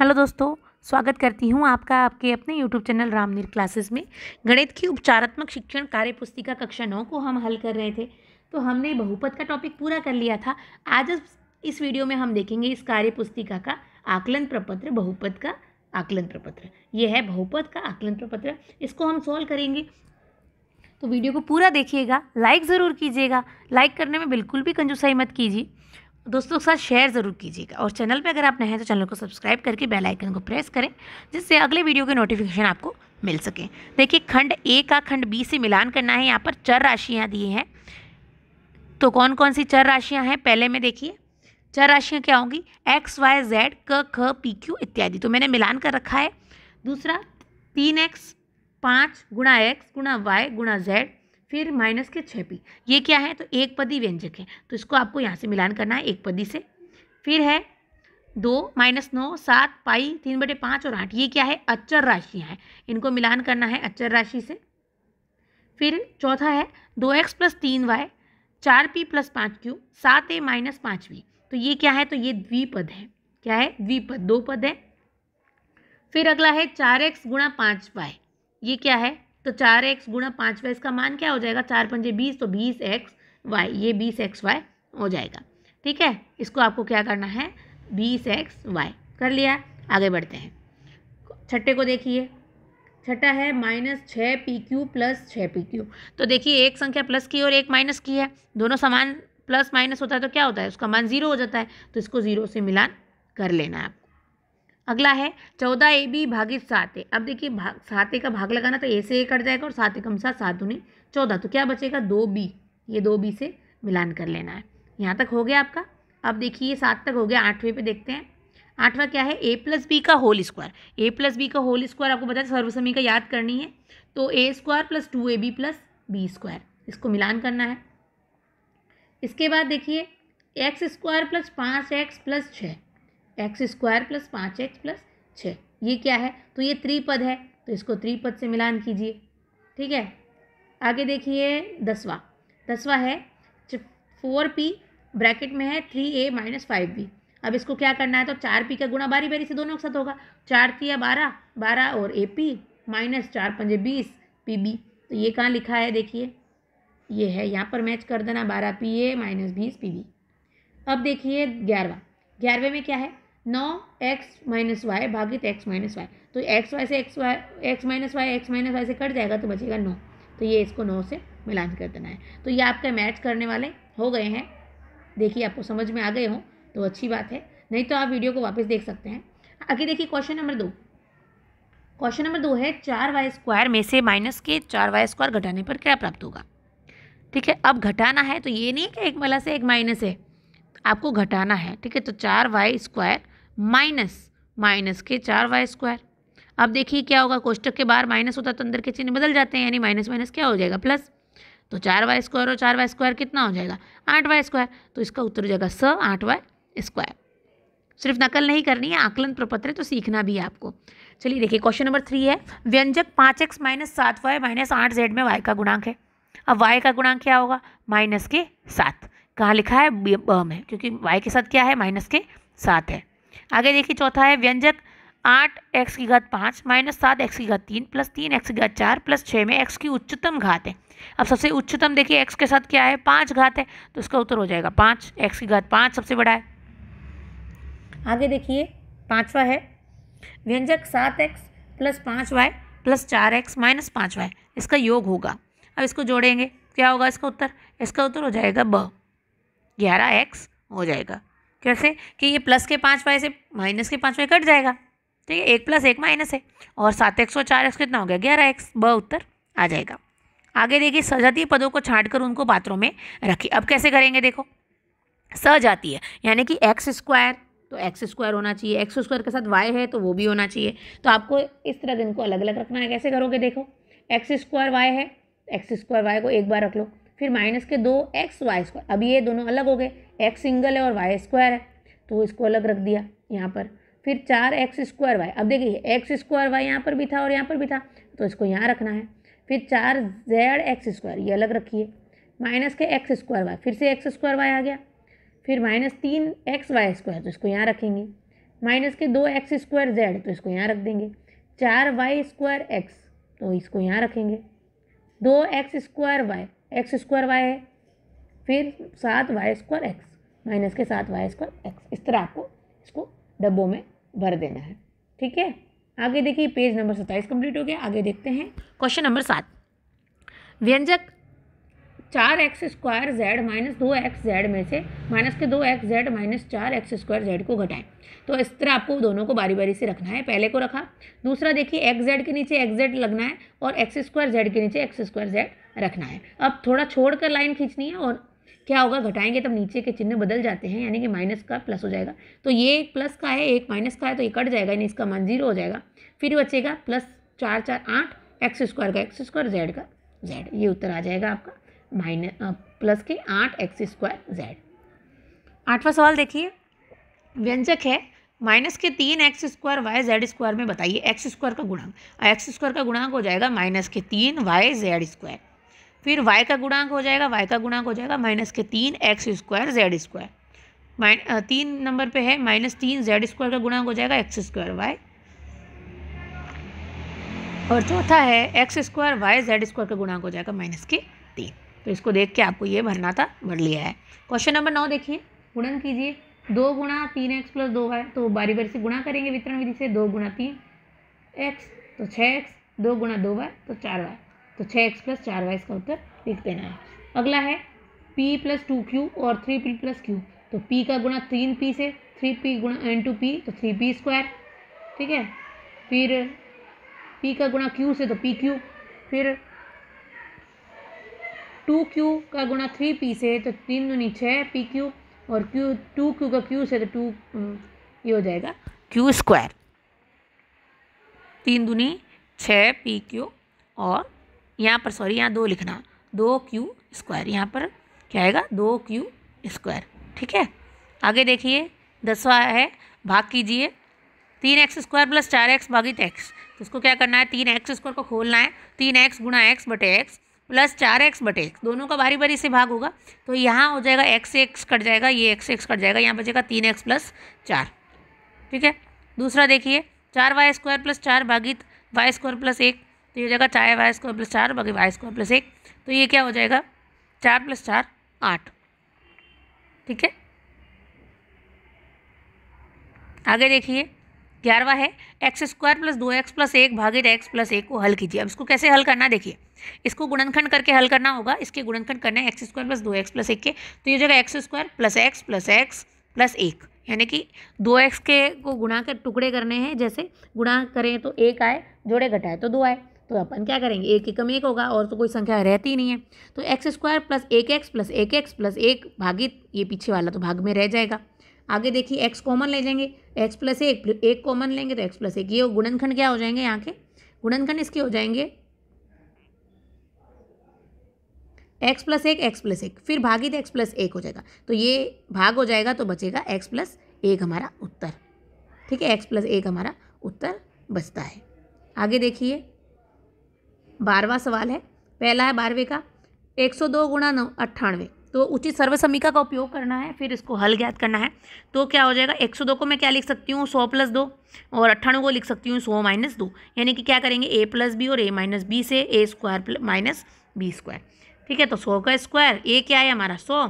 hello दोस्तों स्वागत करती हूँ आपका आपके अपने यूट्यूब चैनल रामनीर क्लासेस में गणित की उपचारात्मक शिक्षण कार्य पुस्तिका कक्षा नौ को हम हल कर रहे थे तो हमने बहुपद का टॉपिक पूरा कर लिया था आज इस वीडियो में हम देखेंगे इस कार्य पुस्तिका का आकलन प्रपत्र बहुपद का आकलन प्रपत्र ये है बहुपद का आकलन प्रपत्र इसको हम सॉल्व करेंगे तो वीडियो को पूरा देखिएगा लाइक ज़रूर कीजिएगा लाइक करने में बिल्कुल भी कंजूसाई मत कीजिए दोस्तों के साथ शेयर ज़रूर कीजिएगा और चैनल पे अगर आप नए हैं तो चैनल को सब्सक्राइब करके बेल आइकन को प्रेस करें जिससे अगले वीडियो के नोटिफिकेशन आपको मिल सके देखिए खंड ए का खंड बी से मिलान करना है यहाँ पर चर राशियाँ दी हैं तो कौन कौन सी चर राशियाँ हैं पहले में देखिए चर राशियाँ क्या होंगी एक्स वाई जेड क ख पी क्यू इत्यादि तो मैंने मिलान कर रखा है दूसरा तीन एक्स पाँच गुणा एक्स गुणा वाई गुणा जेड फिर माइनस के छः पी ये क्या है तो एक पदी व्यंजक है तो इसको आपको यहाँ से मिलान करना है एक पदी से फिर है दो माइनस नौ सात पाई तीन बटे पाँच और आठ ये क्या है अचर राशियाँ हैं इनको मिलान करना है अचर राशि से फिर चौथा है दो एक्स प्लस तीन वाई चार पी प्लस पाँच क्यू सात ए माइनस पाँच वी तो ये क्या है तो ये द्विपद है क्या है द्विपद दो पद है फिर अगला है चार एक्स गुणा पाँच वाई ये क्या है तो चार एक्स गुणा पाँच वाई इसका मान क्या हो जाएगा चार पंजे बीस तो बीस एक्स वाई ये बीस एक्स वाई हो जाएगा ठीक है इसको आपको क्या करना है बीस एक्स वाई कर लिया आगे बढ़ते हैं छठे को देखिए छठा है माइनस छः पी क्यू प्लस छः पी क्यू तो देखिए एक संख्या प्लस की और एक माइनस की है दोनों समान प्लस माइनस होता है तो क्या होता है उसका मान ज़ीरो हो जाता है तो इसको ज़ीरो से मिलान कर लेना है आपको अगला है चौदह ए बी भागित सात ए अब देखिए भाग सात का भाग लगाना तो ए से ए कट जाएगा और सात कम सात सात दूनी चौदह तो क्या बचेगा दो बी ये दो बी से मिलान कर लेना है यहाँ तक हो गया आपका अब देखिए ये सात तक हो गया आठवें पे देखते हैं आठवां क्या है ए प्लस बी का whole square a plus b का होल स्क्वायर आपको बताया सर्वसमी का याद करनी है तो a square plus two a b plus b square इसको मिलान करना है इसके बाद देखिए एक्स स्क्वायर प्लस पाँच एक्स प्लस छः एक्स स्क्वायर प्लस पाँच एक्स प्लस छः ये क्या है तो ये त्रिपद है तो इसको त्रिपद से मिलान कीजिए ठीक है आगे देखिए दसवा दसवा है फोर पी ब्रैकेट में है three a minus five b अब इसको क्या करना है तो चार पी का गुणा बारी बारी से दोनों के साथ होगा चार या बारह बारह और ए पी माइनस चार पंजे बीस पी बी तो ये कहाँ लिखा है देखिए ये है यहाँ पर मैच कर देना बारह पी ए माइनस बीस पी बी अब देखिए ग्यारहवा ग्यारहवें में क्या है नौ एक्स माइनस वाई भागित एक्स माइनस वाई तो एक्स वाई से x y x minus y x minus y से कट जाएगा तो बचेगा नौ तो ये इसको नौ से मिलान कर देना है तो ये आपके मैच करने वाले हो गए हैं देखिए आपको समझ में आ गए हों तो अच्छी बात है नहीं तो आप वीडियो को वापस देख सकते हैं आगे देखिए क्वेश्चन नंबर दो क्वेश्चन नंबर दो है चार वाई स्क्वायर में से माइनस के चार वाई स्क्वायर घटाने पर क्या प्राप्त होगा ठीक है अब घटाना है तो ये नहीं कि एक वाला से एक माइनस है आपको घटाना है ठीक है तो चार वाई स्क्वायर माइनस माइनस के चार वाई स्क्वायर अब देखिए क्या होगा कोष्टक के बाहर माइनस होता है तो अंदर के चिन्ह बदल जाते हैं यानी माइनस माइनस क्या हो जाएगा प्लस तो चार वाई स्क्वायर और चार वाई स्क्वायर कितना हो जाएगा आठ वाई स्क्वायर तो इसका उत्तर हो जाएगा स आठ वाई स्क्वायर सिर्फ नकल नहीं करनी है आकलन प्रपत्र तो सीखना भी है आपको चलिए देखिए क्वेश्चन नंबर थ्री है व्यंजक पाँच एक्स माइनस सात वाई माइनस आठ जेड में वाई का गुणांक है अब वाई का गुणांक क्या होगा माइनस के सात कहाँ लिखा है ब में क्योंकि वाई के साथ क्या है माइनस के साथ है आगे देखिए चौथा है व्यंजक आठ एक्स की घात पाँच माइनस सात एक्स की घात तीन प्लस तीन एक्स की घात चार प्लस छः में एक्स की उच्चतम घात है अब सबसे उच्चतम देखिए एक्स के साथ क्या है पाँच घात है तो इसका उत्तर हो जाएगा पाँच एक्स की घात पाँच सबसे बड़ा है आगे देखिए पाँचवा है व्यंजक सात एक्स प्लस पाँच वाई प्लस चार एक्स माइनस पाँच वाई इसका योग होगा अब इसको जोड़ेंगे क्या होगा इसका उत्तर इसका उत्तर हो जाएगा ब ग्यारह एक्स हो जाएगा कैसे कि ये प्लस के पाँच वाई से माइनस के पाँच वाई कट जाएगा ठीक है एक प्लस एक माइनस है और सात एक्स और चार एक्स कितना हो गया ग्यारह एक्स ब उत्तर आ जाएगा आगे देखिए सजातीय पदों को छाँट कर उनको पात्रों में रखिए अब कैसे करेंगे देखो सजातीय यानी कि एक्स स्क्वायर तो एक्स स्क्वायर होना चाहिए एक्स स्क्वायर के साथ वाई है तो वो भी होना चाहिए तो आपको इस तरह इनको अलग अलग रखना है कैसे करोगे देखो एक्स स्क्वायर वाई है एक्स स्क्वायर वाई को एक बार रख लो फिर माइनस के दो एक्स वाई स्क्वायर अभी ये दोनों अलग हो गए एक्स सिंगल है और वाई स्क्वायर है तो इसको अलग रख दिया यहाँ पर फिर चार एक्स स्क्वायर वाई अब देखिए एक्स स्क्वायर वाई यहाँ पर भी था और यहाँ पर भी था तो इसको यहाँ रखना है फिर चार जेड एक्स स्क्वायर ये अलग रखिए माइनस के एक्स स्क्वायर वाई फिर से एक्स स्क्वायर वाई आ गया फिर माइनस तीन एक्स वाई स्क्वायर तो इसको यहाँ रखेंगे माइनस के दो एक्स स्क्वायर जेड तो इसको यहाँ रख देंगे चार वाई स्क्वायर एक्स तो इसको यहाँ रखेंगे दो x square y x square y है फिर सात वाई स्क्वायर एक्स माइनस के साथ वाई स्क्वायर एक्स इस तरह आपको इसको डब्बों में भर देना है ठीक है आगे देखिए पेज नंबर सत्ताईस कंप्लीट हो गया आगे देखते हैं क्वेश्चन नंबर सात व्यंजक चार एक्स स्क्वायर जेड माइनस दो एक्स जेड में से माइनस के दो एक्स जेड माइनस चार एक्स स्क्वायर जेड को घटाएं तो इस तरह आपको दोनों को बारी बारी से रखना है पहले को रखा दूसरा देखिए एक्स जेड के नीचे एक्स जेड लगना है और एक्स स्क्वायर जेड के नीचे एक्स स्क्वायर जेड रखना है अब थोड़ा छोड़ कर लाइन खींचनी है और क्या होगा घटाएंगे तब नीचे के चिन्ह बदल जाते हैं यानी कि माइनस का प्लस हो जाएगा तो ये एक प्लस का है एक माइनस का है तो ये कट जाएगा यानी इसका मान जीरो हो जाएगा फिर बचेगा प्लस चार चार आठ एक्स स्क्वायर का एक्स स्क्वायर जेड का जेड ये उत्तर आ जाएगा आपका माइनस प्लस के आठ एक्स स्क्वायर जेड आठवां सवाल देखिए व्यंजक है माइनस के तीन x square y z square में बताइए एक्स स्क्वायर का गुणांक एक्स स्क्वायर का गुणांक हो जाएगा माइनस के तीन वाई जेड स्क्वायर फिर y का गुणांक हो जाएगा y का गुणांक हो जाएगा माइनस के तीन x square z square minus तीन नंबर पे है माइनस तीन जेड स्क्वायर का गुणांक हो जाएगा एक्स स्क्वायर वाई और चौथा है x square y z square का गुणांक हो जाएगा माइनस के तीन तो इसको देख के आपको ये भरना था भर लिया है क्वेश्चन नंबर नौ देखिए गुणन कीजिए दो गुणा तीन एक्स प्लस दो वाई तो बारी बारी से गुणा करेंगे वितरण विधि से दो गुणा तीन एक्स तो छः एक्स दो गुणा दो वाई तो चार वाई तो छः एक्स प्लस चार वाई इसका उत्तर लिख देना है अगला है पी प्लस टू क्यू और थ्री पी प्लस क्यू तो पी का गुणा तीन पी से थ्री पी गुणा एन टू पी तो थ्री पी स्क्वायर ठीक है फिर पी का गुणा क्यू से तो पी क्यू फिर टू क्यू का गुणा थ्री पी से तो तीन दूनी छः पी क्यू और क्यू टू क्यू का क्यू से तो टू ये हो जाएगा क्यू स्क्वायर तीन दूनी छः पी क्यू और यहाँ पर सॉरी यहाँ दो लिखना दो क्यू स्क्वायर यहाँ पर क्या आएगा दो क्यू स्क्वायर ठीक है आगे देखिए दसवा है भाग कीजिए तीन एक्स स्क्वायर प्लस चार एक्स भागित एक्स तो इसको क्या करना है तीन एक्स स्क्वायर को खोलना है तीन एक्स गुणा एक्स बटे एक्स प्लस चार एक्स बटे एक्स दोनों का भारी बारी से भाग होगा तो यहाँ हो जाएगा एक्स एक्स कट जाएगा ये एक्स एक्स कट जाएगा यहाँ बचेगा तीन एक्स प्लस चार ठीक है दूसरा देखिए चार वाई स्क्वायर प्लस चार भागित वाई स्क्वायर प्लस एक तो ये हो जाएगा चार वाई स्क्वायर प्लस चार बाकी वाई स्क्वायर प्लस एक तो ये क्या हो जाएगा चार प्लस चार आठ ठीक है आगे देखिए ग्यारहवा है एक्स स्क्वायर प्लस दो एक्स प्लस एक भागे एक्स प्लस एक को हल कीजिए अब इसको कैसे हल करना देखिए इसको गुणनखंड करके हल करना होगा इसके गुणनखंड करना है एक्स स्क्वायर प्लस दो एक्स प्लस एक के तो ये जगह x square plus x plus x plus एक यानी कि दो एक्स के को गुणा कर टुकड़े करने हैं जैसे गुणा करें तो एक आए जोड़े घटाए तो दो आए तो अपन क्या करेंगे एक एकम एक होगा और तो कोई संख्या रहती ही नहीं है तो एक्स स्क्वायर प्लस एक एक्स प्लस एक एक्स प्लस एक भागित ये पीछे वाला तो भाग में रह जाएगा आगे देखिए एक्स कॉमन ले जाएंगे एक्स प्लस एक एक कॉमन लेंगे तो एक्स प्लस एक ये गुणनखंड क्या हो जाएंगे यहाँ के गुणनखंड इसके हो जाएंगे एक्स प्लस एक एक्स प्लस एक फिर भागित एक्स प्लस एक हो जाएगा तो ये भाग हो जाएगा तो बचेगा एक्स प्लस एक हमारा उत्तर ठीक है एक्स प्लस एक हमारा उत्तर बचता है आगे देखिए बारहवा सवाल है पहला है बारहवें का एक सौ दो गुणा नौ अट्ठानवे तो उचित सर्वसमीका का उपयोग करना है फिर इसको हल ज्ञात करना है तो क्या हो जाएगा एक सौ दो को मैं क्या लिख सकती हूँ सौ प्लस दो और अट्ठानवे को लिख सकती हूँ सौ माइनस दो यानी कि क्या करेंगे ए प्लस बी और ए माइनस बी से a square minus b square ठीक है तो सौ का स्क्वायर ए क्या है हमारा सौ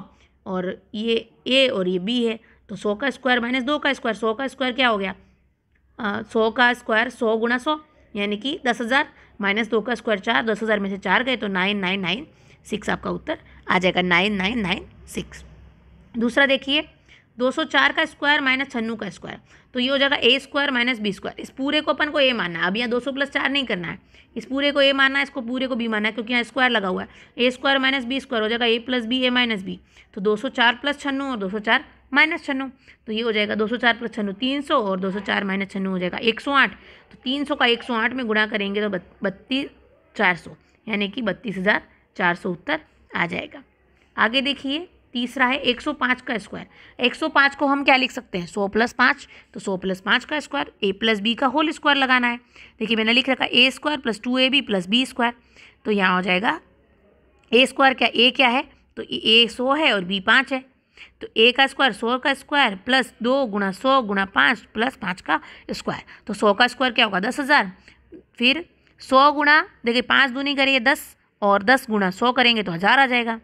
और ये ए और ये बी है तो सौ का स्क्वायर माइनस दो का स्क्वायर सौ का स्क्वायर क्या हो गया सौ का स्क्वायर सौ गुणा सौ यानी कि दस हज़ार माइनस दो का स्क्वायर चार दस हज़ार में से चार गए तो नाइन नाइन नाइन सिक्स आपका उत्तर आ जाएगा नाइन नाइन नाइन सिक्स दूसरा देखिए दो सौ चार का स्क्वायर माइनस छन्नू का स्क्वायर तो ये हो जाएगा a square minus b square इस पूरे को अपन को ए मानना है अब यहाँ दो सौ प्लस चार नहीं करना है इस पूरे को ए मानना है इसको पूरे को बी मानना है क्योंकि यहाँ स्क्वायर लगा हुआ है a square minus b square हो जाएगा a plus b a minus b तो दो सौ चार प्लस छन्नू और दो सौ चार माइनस छन्नू तो ये हो जाएगा दो सौ चार प्लस छन्नू तीन सौ और दो सौ चार माइनस छन्नू हो जाएगा एक सौ आठ तो तीन सौ का एक सौ आठ में गुणा करेंगे तो बत्तीस चार सौ यानी कि बत्तीस हज़ार चार सौ उत्तर आ जाएगा आगे देखिए तीसरा है एक सौ पाँच का स्क्वायर एक सौ पाँच को हम क्या लिख सकते हैं सौ प्लस पाँच तो सौ प्लस पाँच का स्क्वायर ए प्लस बी का होल स्क्वायर लगाना है देखिए मैंने लिख रखा a square plus two a b plus b square तो यहाँ हो जाएगा ए स्क्वायर क्या ए क्या है तो ए सौ है और बी पाँच है तो ए का स्क्वायर सौ का स्क्वायर प्लस दो गुणा सौ गुणा पाँच प्लस पाँच का स्क्वायर तो सौ का स्क्वायर क्या होगा दस हज़ार फिर सौ गुणा देखिए पाँच दूनी करिए दस और दस गुणा सौ करेंगे तो हज़ार आ जाएगा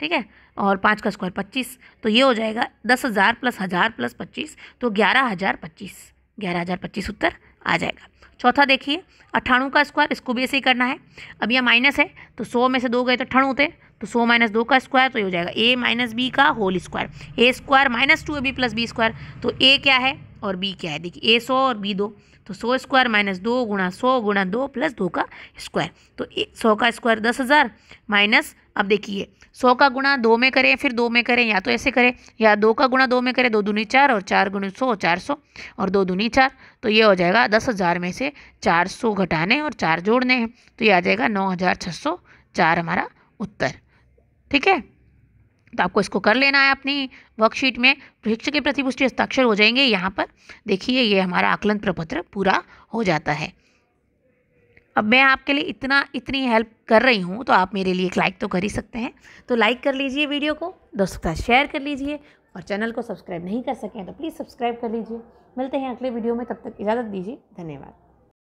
ठीक है और पाँच का स्क्वायर पच्चीस तो ये हो जाएगा दस हज़ार प्लस हज़ार प्लस पच्चीस तो ग्यारह हज़ार पच्चीस ग्यारह हज़ार पच्चीस उत्तर आ जाएगा चौथा देखिए अट्ठाणु का स्क्वायर इसको भी ऐसे ही करना है अब यह माइनस है तो सौ में से दो गए तो अठाणु होते तो सौ माइनस दो का स्क्वायर तो ये हो जाएगा ए माइनस बी का whole square a square minus two a b plus b square तो ए क्या है और बी क्या है देखिए ए सौ और बी दो तो सौ स्क्वायर माइनस दो गुणा सौ गुणा दो प्लस दो का स्क्वायर तो सौ का स्क्वायर दस हज़ार माइनस अब देखिए सौ का गुणा दो में करें फिर दो में करें या तो ऐसे करें या दो का गुणा दो में करें दो दूनी चार और चार गुणी सौ चार सौ और दो दूनी चार तो ये हो जाएगा दस हज़ार में से चार सौ घटाने और चार जोड़ने हैं तो ये आ जाएगा नौ हज़ार छः सौ चार हमारा उत्तर ठीक है तो आपको इसको कर लेना है अपनी वर्कशीट में प्रशिक्षक के प्रति पुष्टि हस्ताक्षर हो जाएंगे यहाँ पर देखिए ये हमारा आकलन प्रपत्र पूरा हो जाता है अब मैं आपके लिए इतना इतनी हेल्प कर रही हूँ तो आप मेरे लिए एक लाइक तो कर ही सकते हैं तो लाइक कर लीजिए वीडियो को दोस्तों का साथ शेयर कर लीजिए और चैनल को सब्सक्राइब नहीं कर सकें तो प्लीज़ सब्सक्राइब कर लीजिए मिलते हैं अगले वीडियो में तब तक इजाज़त दीजिए धन्यवाद